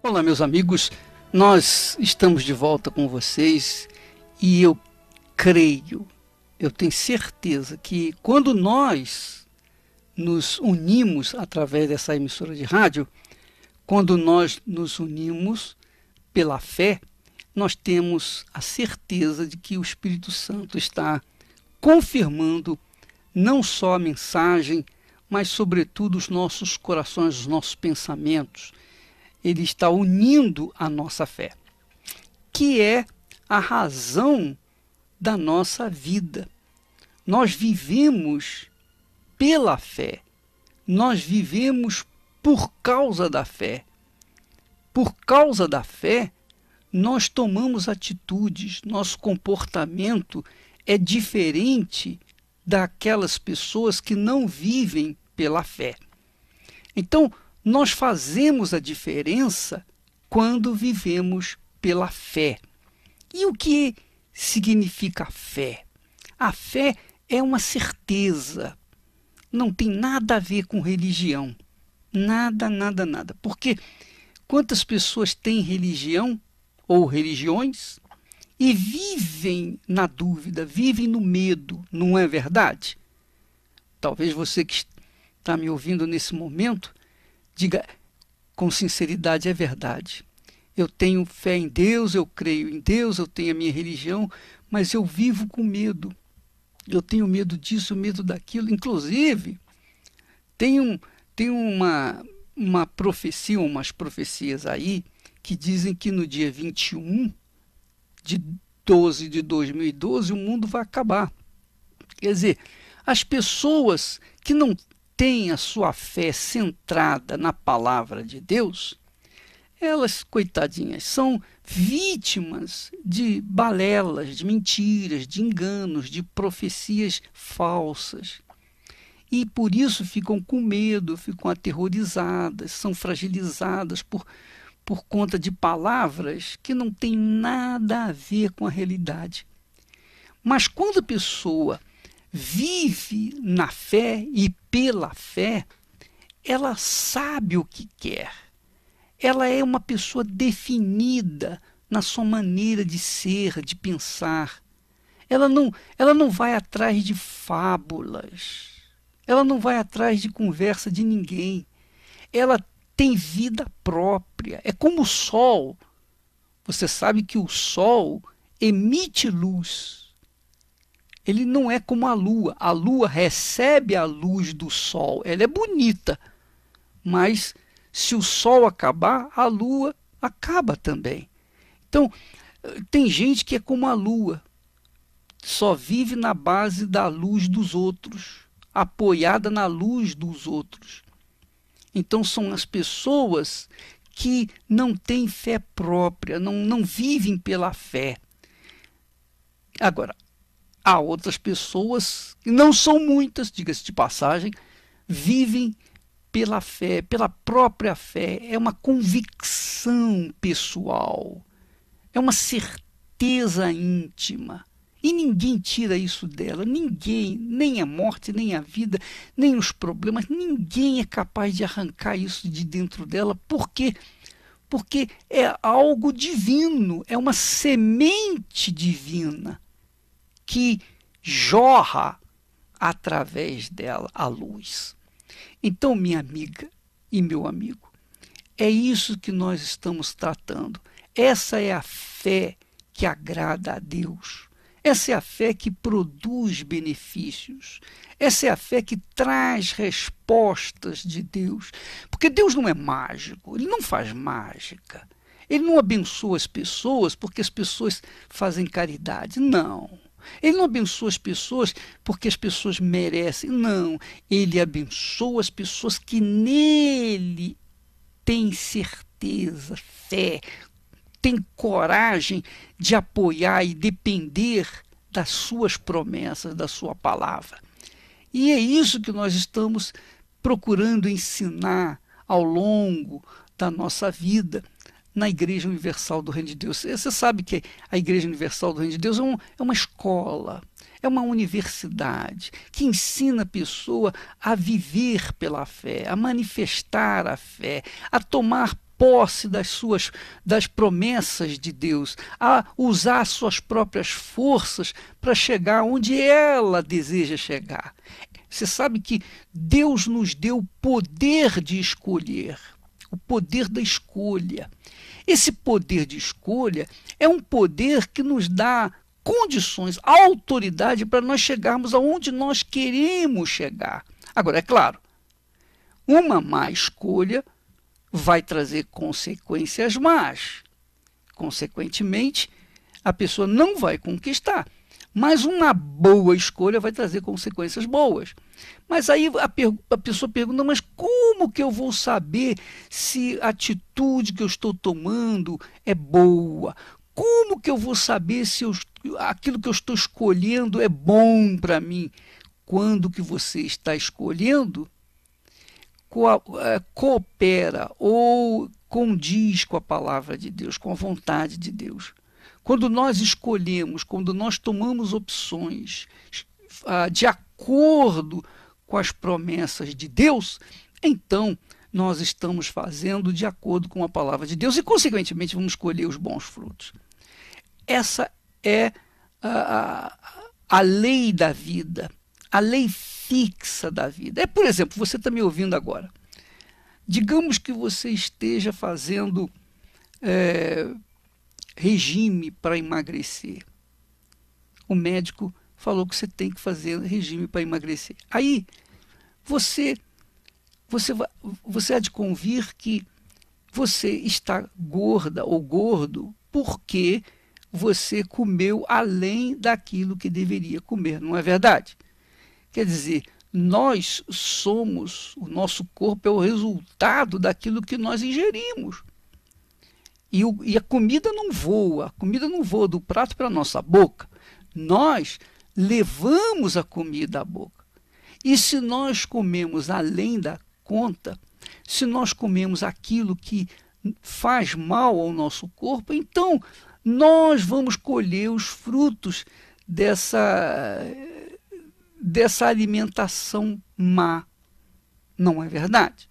Olá, meus amigos, nós estamos de volta com vocês e eu creio, eu tenho certeza que quando nós nos unimos através dessa emissora de rádio, quando nós nos unimos pela fé, nós temos a certeza de que o Espírito Santo está confirmando não só a mensagem, mas, sobretudo, os nossos corações, os nossos pensamentos ele está unindo a nossa fé, que é a razão da nossa vida. Nós vivemos pela fé, nós vivemos por causa da fé. Por causa da fé, nós tomamos atitudes, nosso comportamento é diferente daquelas pessoas que não vivem pela fé. Então, nós fazemos a diferença quando vivemos pela fé. E o que significa fé? A fé é uma certeza. Não tem nada a ver com religião. Nada, nada, nada. Porque quantas pessoas têm religião ou religiões e vivem na dúvida, vivem no medo, não é verdade? Talvez você que está me ouvindo nesse momento Diga com sinceridade: é verdade. Eu tenho fé em Deus, eu creio em Deus, eu tenho a minha religião, mas eu vivo com medo. Eu tenho medo disso, medo daquilo. Inclusive, tem, um, tem uma, uma profecia, umas profecias aí, que dizem que no dia 21 de 12 de 2012 o mundo vai acabar. Quer dizer, as pessoas que não tem a sua fé centrada na palavra de Deus, elas, coitadinhas, são vítimas de balelas, de mentiras, de enganos, de profecias falsas. E por isso ficam com medo, ficam aterrorizadas, são fragilizadas por, por conta de palavras que não têm nada a ver com a realidade. Mas quando a pessoa vive na fé e pela fé, ela sabe o que quer. Ela é uma pessoa definida na sua maneira de ser, de pensar. Ela não, ela não vai atrás de fábulas. Ela não vai atrás de conversa de ninguém. Ela tem vida própria. É como o sol. Você sabe que o sol emite luz ele não é como a lua. A lua recebe a luz do sol, ela é bonita, mas se o sol acabar, a lua acaba também. Então, tem gente que é como a lua, só vive na base da luz dos outros, apoiada na luz dos outros. Então são as pessoas que não têm fé própria, não, não vivem pela fé. Agora, há outras pessoas, que não são muitas, diga-se de passagem, vivem pela fé, pela própria fé. É uma convicção pessoal, é uma certeza íntima. E ninguém tira isso dela, ninguém, nem a morte, nem a vida, nem os problemas, ninguém é capaz de arrancar isso de dentro dela, porque porque é algo divino, é uma semente divina que jorra através dela a luz. Então, minha amiga e meu amigo, é isso que nós estamos tratando. Essa é a fé que agrada a Deus. Essa é a fé que produz benefícios. Essa é a fé que traz respostas de Deus. Porque Deus não é mágico, ele não faz mágica. Ele não abençoa as pessoas porque as pessoas fazem caridade. Não. Ele não abençoa as pessoas porque as pessoas merecem. Não. Ele abençoa as pessoas que nele têm certeza, fé, têm coragem de apoiar e depender das suas promessas, da sua palavra. E é isso que nós estamos procurando ensinar ao longo da nossa vida na Igreja Universal do Reino de Deus. Você sabe que a Igreja Universal do Reino de Deus é, um, é uma escola, é uma universidade que ensina a pessoa a viver pela fé, a manifestar a fé, a tomar posse das suas das promessas de Deus, a usar suas próprias forças para chegar onde ela deseja chegar. Você sabe que Deus nos deu o poder de escolher o poder da escolha. Esse poder de escolha é um poder que nos dá condições, autoridade para nós chegarmos aonde nós queremos chegar. Agora, é claro, uma má escolha vai trazer consequências más. Consequentemente, a pessoa não vai conquistar. Mas uma boa escolha vai trazer consequências boas. Mas aí a, a, pessoa pergunta: mas como que eu vou saber se a atitude que eu estou tomando é boa? Como que eu vou saber se eu, aquilo que eu estou escolhendo é bom para mim? Quando que você está escolhendo co é, coopera ou condiz com a palavra de Deus, com a vontade de Deus. Quando nós escolhemos, quando nós tomamos opções ah, de acordo com as promessas de Deus, então nós estamos fazendo de acordo com a palavra de Deus e, consequentemente, vamos colher os bons frutos. Essa é a, a, a lei da vida, a lei fixa da vida. É, por exemplo, você está me ouvindo agora. Digamos que você esteja fazendo é, regime para emagrecer. O médico falou que você tem que fazer regime para emagrecer. Aí você você você há de convir que você está gorda ou gordo porque você comeu além daquilo que deveria comer, não é verdade? Quer dizer, nós somos, o nosso corpo é o resultado daquilo que nós ingerimos. E, o, e a comida não voa, a comida não voa do prato para a nossa boca. Nós levamos a comida à boca. E se nós comemos além da conta, se nós comemos aquilo que faz mal ao nosso corpo, então nós vamos colher os frutos dessa, dessa alimentação má. Não é verdade?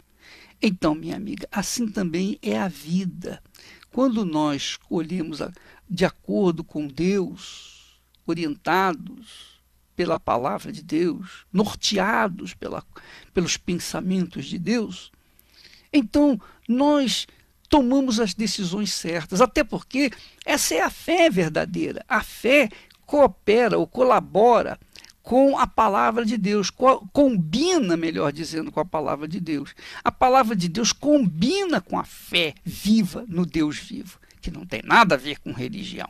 Então, minha amiga, assim também é a vida. Quando nós escolhemos de acordo com Deus, orientados pela palavra de Deus, norteados pela, pelos pensamentos de Deus, então nós tomamos as decisões certas, até porque essa é a fé verdadeira. A fé coopera ou colabora com a palavra de Deus, co combina, melhor dizendo, com a palavra de Deus. A palavra de Deus combina com a fé viva no Deus vivo, que não tem nada a ver com religião.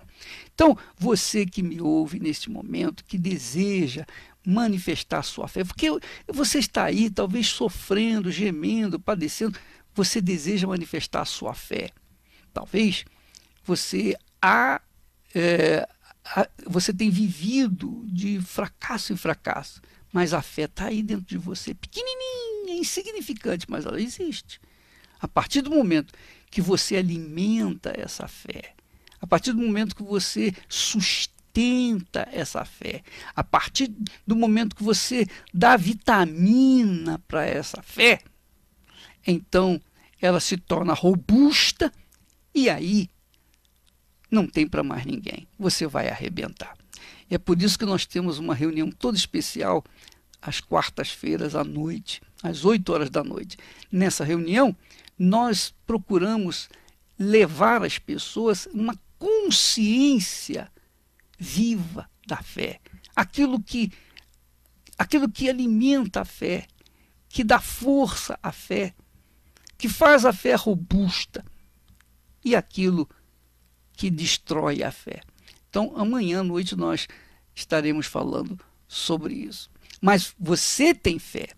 Então, você que me ouve neste momento, que deseja manifestar sua fé, porque você está aí talvez sofrendo, gemendo, padecendo, você deseja manifestar sua fé. Talvez você a, é, você tem vivido de fracasso em fracasso, mas a fé está aí dentro de você, pequenininha, insignificante, mas ela existe. A partir do momento que você alimenta essa fé, a partir do momento que você sustenta essa fé, a partir do momento que você dá vitamina para essa fé, então ela se torna robusta e aí não tem para mais ninguém. Você vai arrebentar. E é por isso que nós temos uma reunião toda especial às quartas-feiras à noite, às 8 horas da noite. Nessa reunião, nós procuramos levar as pessoas uma consciência viva da fé, aquilo que aquilo que alimenta a fé, que dá força à fé, que faz a fé robusta. E aquilo que destrói a fé. Então, amanhã à noite nós estaremos falando sobre isso. Mas você tem fé.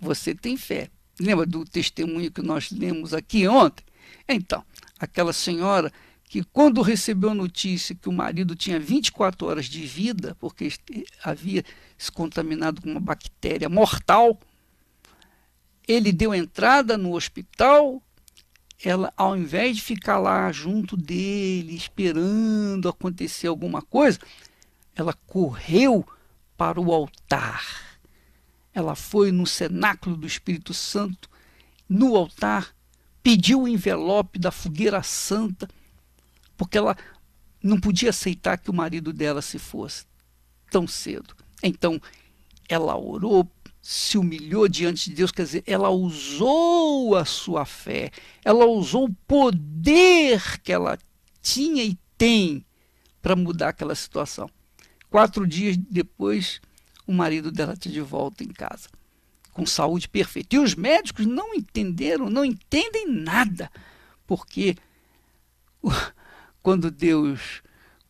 Você tem fé. Lembra do testemunho que nós lemos aqui ontem? Então, aquela senhora que quando recebeu a notícia que o marido tinha 24 horas de vida, porque havia se contaminado com uma bactéria mortal, ele deu entrada no hospital ela, ao invés de ficar lá junto dele, esperando acontecer alguma coisa, ela correu para o altar. Ela foi no cenáculo do Espírito Santo, no altar, pediu o envelope da fogueira santa, porque ela não podia aceitar que o marido dela se fosse tão cedo. Então, ela orou, se humilhou diante de Deus, quer dizer, ela usou a sua fé, ela usou o poder que ela tinha e tem para mudar aquela situação. Quatro dias depois, o marido dela está de volta em casa, com saúde perfeita. E os médicos não entenderam, não entendem nada, porque quando Deus,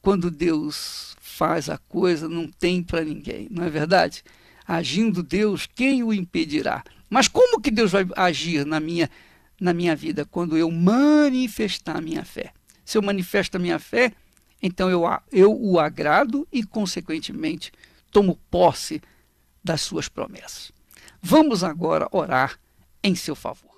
quando Deus faz a coisa, não tem para ninguém, não é verdade? Agindo Deus, quem o impedirá? Mas como que Deus vai agir na minha, na minha vida quando eu manifestar a minha fé? Se eu manifesto a minha fé, então eu, eu o agrado e, consequentemente, tomo posse das suas promessas. Vamos agora orar em seu favor.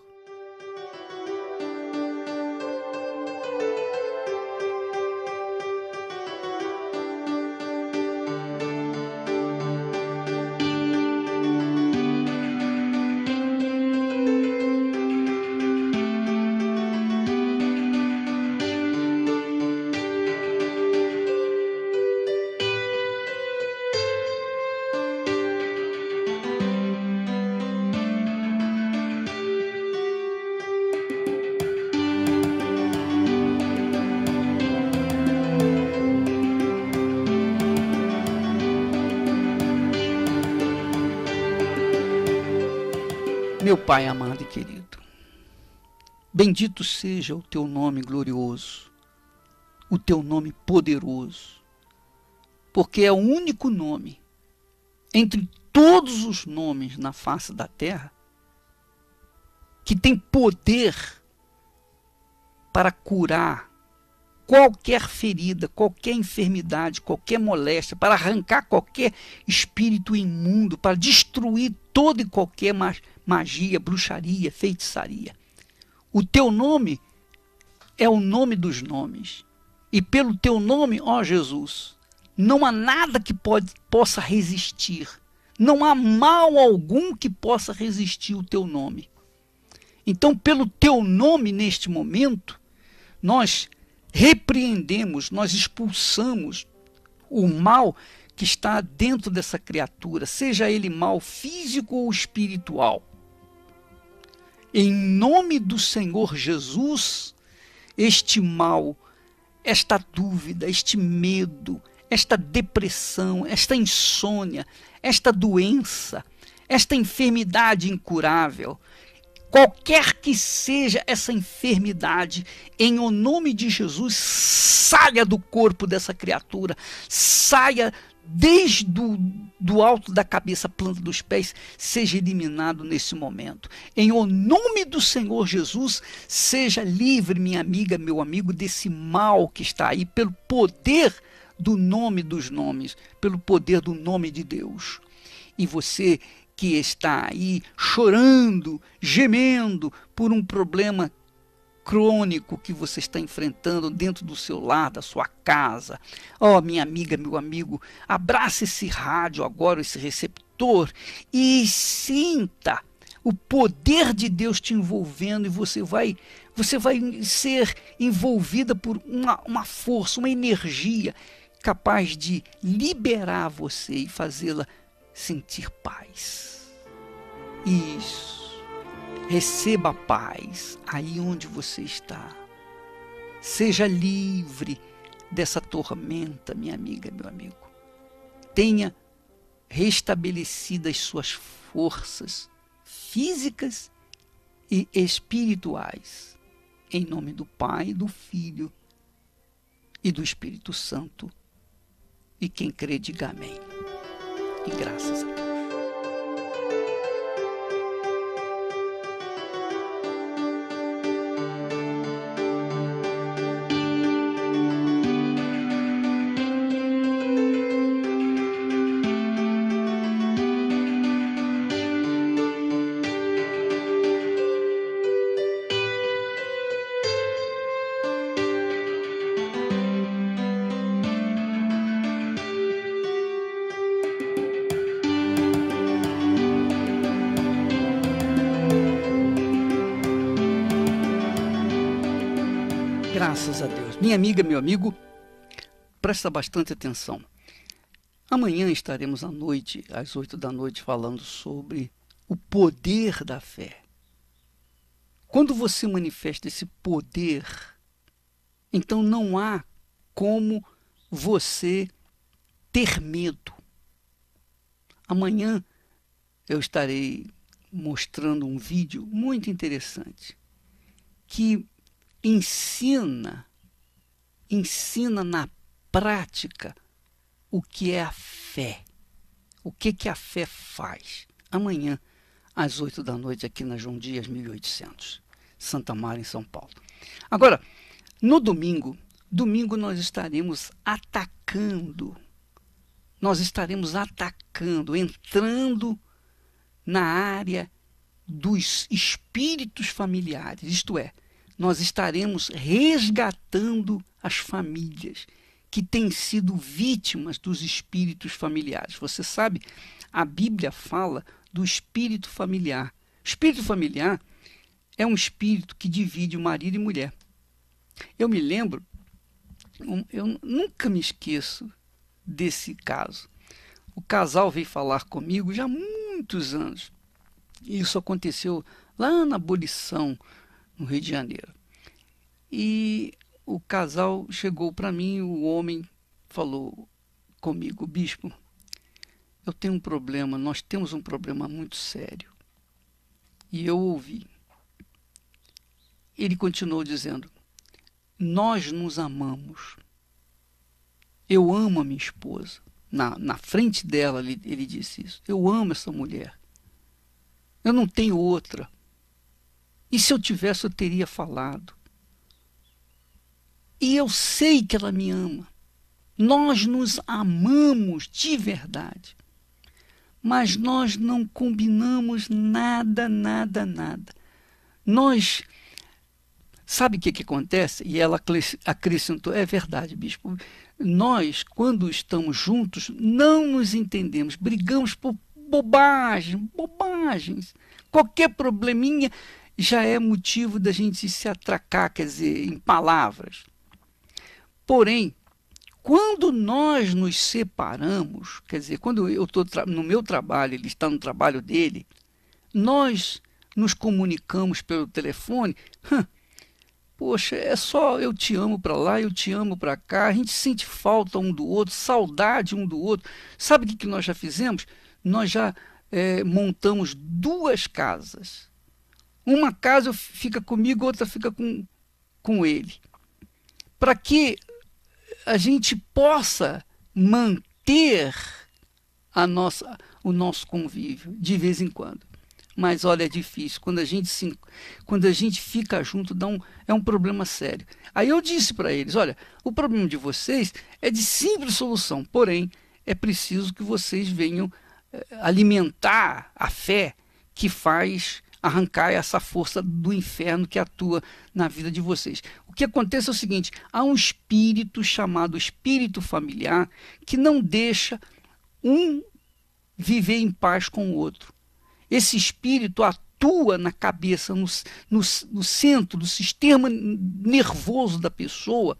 Pai amado e querido, bendito seja o teu nome glorioso, o teu nome poderoso, porque é o único nome entre todos os nomes na face da terra que tem poder para curar qualquer ferida, qualquer enfermidade, qualquer moléstia, para arrancar qualquer espírito imundo, para destruir todo e qualquer magia, bruxaria, feitiçaria. O teu nome é o nome dos nomes. E pelo teu nome, ó Jesus, não há nada que pode, possa resistir. Não há mal algum que possa resistir o teu nome. Então, pelo teu nome neste momento, nós repreendemos, nós expulsamos o mal que está dentro dessa criatura, seja ele mal físico ou espiritual. Em nome do Senhor Jesus, este mal, esta dúvida, este medo, esta depressão, esta insônia, esta doença, esta enfermidade incurável, qualquer que seja essa enfermidade, em o nome de Jesus, saia do corpo dessa criatura, saia desde do, do alto da cabeça, planta dos pés, seja eliminado nesse momento. Em o nome do Senhor Jesus, seja livre, minha amiga, meu amigo, desse mal que está aí, pelo poder do nome dos nomes, pelo poder do nome de Deus. E você que está aí chorando, gemendo por um problema crônico que você está enfrentando dentro do seu lar, da sua casa. Oh, minha amiga, meu amigo, abrace esse rádio agora, esse receptor, e sinta o poder de Deus te envolvendo e você vai você vai ser envolvida por uma, uma força, uma energia capaz de liberar você e fazê-la sentir paz. Isso. Receba a paz aí onde você está. Seja livre dessa tormenta, minha amiga, meu amigo. Tenha restabelecidas suas forças físicas e espirituais. Em nome do Pai, do Filho e do Espírito Santo. E quem crê, diga amém. E graças a Deus. Graças a Deus. Minha amiga, meu amigo, presta bastante atenção. Amanhã estaremos à noite, às oito da noite, falando sobre o poder da fé. Quando você manifesta esse poder, então não há como você ter medo. Amanhã eu estarei mostrando um vídeo muito interessante que ensina, ensina na prática o que é a fé. O que, que a fé faz? Amanhã, às 8 da noite, aqui na João Dias 1800, Santa Mara, em São Paulo. Agora, no domingo, domingo nós estaremos atacando, nós estaremos atacando, entrando na área dos espíritos familiares, isto é, nós estaremos resgatando as famílias que têm sido vítimas dos espíritos familiares. Você sabe, a Bíblia fala do espírito familiar. O espírito familiar é um espírito que divide marido e mulher. Eu me lembro, eu nunca me esqueço desse caso. O casal veio falar comigo já há muitos anos. Isso aconteceu lá na abolição no Rio de Janeiro. E o casal chegou para mim, o homem falou comigo, bispo, eu tenho um problema, nós temos um problema muito sério. E eu ouvi. Ele continuou dizendo: Nós nos amamos. Eu amo a minha esposa. Na, na frente dela, ele, ele disse isso. Eu amo essa mulher. Eu não tenho outra. E se eu tivesse, eu teria falado. E eu sei que ela me ama. Nós nos amamos de verdade. Mas nós não combinamos nada, nada, nada. Nós. Sabe o que, que acontece? E ela acrescentou: é verdade, bispo. Nós, quando estamos juntos, não nos entendemos, brigamos por bobagem, bobagens. Qualquer probleminha, já é motivo da gente se atracar, quer dizer, em palavras. Porém, quando nós nos separamos, quer dizer, quando eu estou no meu trabalho, ele está no trabalho dele, nós nos comunicamos pelo telefone. poxa, é só eu te amo para lá, eu te amo para cá, a gente sente falta um do outro, saudade um do outro. Sabe o que, que nós já fizemos? Nós já é, montamos duas casas uma casa fica comigo, outra fica com, com ele. Para que a gente possa manter a nossa, o nosso convívio de vez em quando. Mas olha, é difícil. Quando a gente, se, quando a gente fica junto, dá um, é um problema sério. Aí eu disse para eles: olha, o problema de vocês é de simples solução, porém é preciso que vocês venham eh, alimentar a fé que faz arrancar essa força do inferno que atua na vida de vocês. O que acontece é o seguinte: há um espírito chamado espírito familiar que não deixa um viver em paz com o outro. Esse espírito atua na cabeça, no, no, no centro do sistema nervoso da pessoa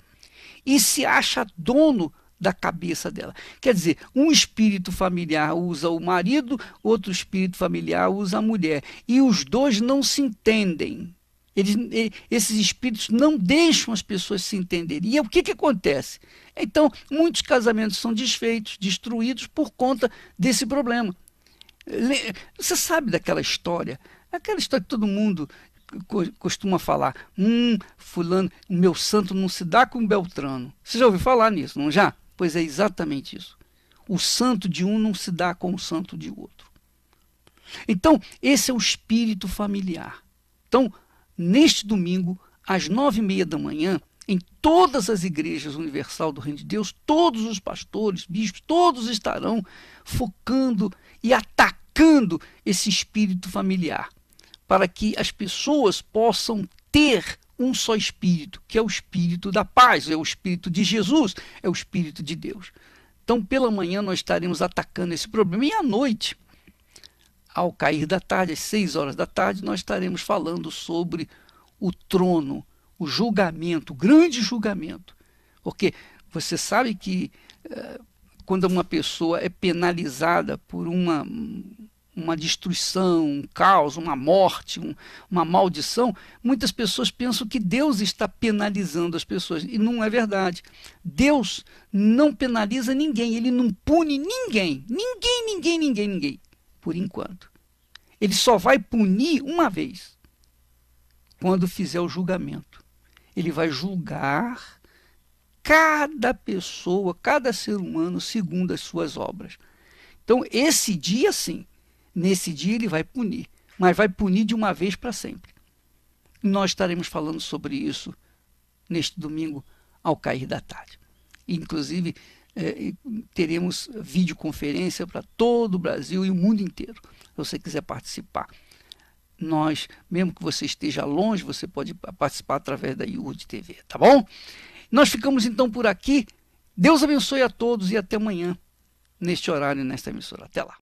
e se acha dono da cabeça dela. Quer dizer, um espírito familiar usa o marido, outro espírito familiar usa a mulher. E os dois não se entendem. Eles, esses espíritos não deixam as pessoas se entenderem. E o que, que acontece? Então, muitos casamentos são desfeitos, destruídos por conta desse problema. Você sabe daquela história? Aquela história que todo mundo costuma falar. Hum, fulano, meu santo não se dá com Beltrano. Você já ouviu falar nisso, não já? Pois é exatamente isso. O santo de um não se dá com o santo de outro. Então, esse é o espírito familiar. Então, neste domingo, às nove e meia da manhã, em todas as igrejas universal do Reino de Deus, todos os pastores, bispos, todos estarão focando e atacando esse espírito familiar, para que as pessoas possam ter um só espírito, que é o espírito da paz, é o espírito de Jesus, é o espírito de Deus. Então, pela manhã nós estaremos atacando esse problema e à noite, ao cair da tarde, às seis horas da tarde, nós estaremos falando sobre o trono, o julgamento, o grande julgamento. Porque você sabe que eh, quando uma pessoa é penalizada por uma uma destruição, um caos, uma morte, um, uma maldição, muitas pessoas pensam que Deus está penalizando as pessoas. E não é verdade. Deus não penaliza ninguém, ele não pune ninguém. Ninguém, ninguém, ninguém, ninguém. Por enquanto. Ele só vai punir uma vez quando fizer o julgamento. Ele vai julgar cada pessoa, cada ser humano, segundo as suas obras. Então, esse dia, sim, Nesse dia ele vai punir, mas vai punir de uma vez para sempre. Nós estaremos falando sobre isso neste domingo ao cair da tarde. Inclusive, é, teremos videoconferência para todo o Brasil e o mundo inteiro, se você quiser participar. Nós, mesmo que você esteja longe, você pode participar através da IURD TV, tá bom? Nós ficamos então por aqui. Deus abençoe a todos e até amanhã, neste horário, nesta emissora. Até lá.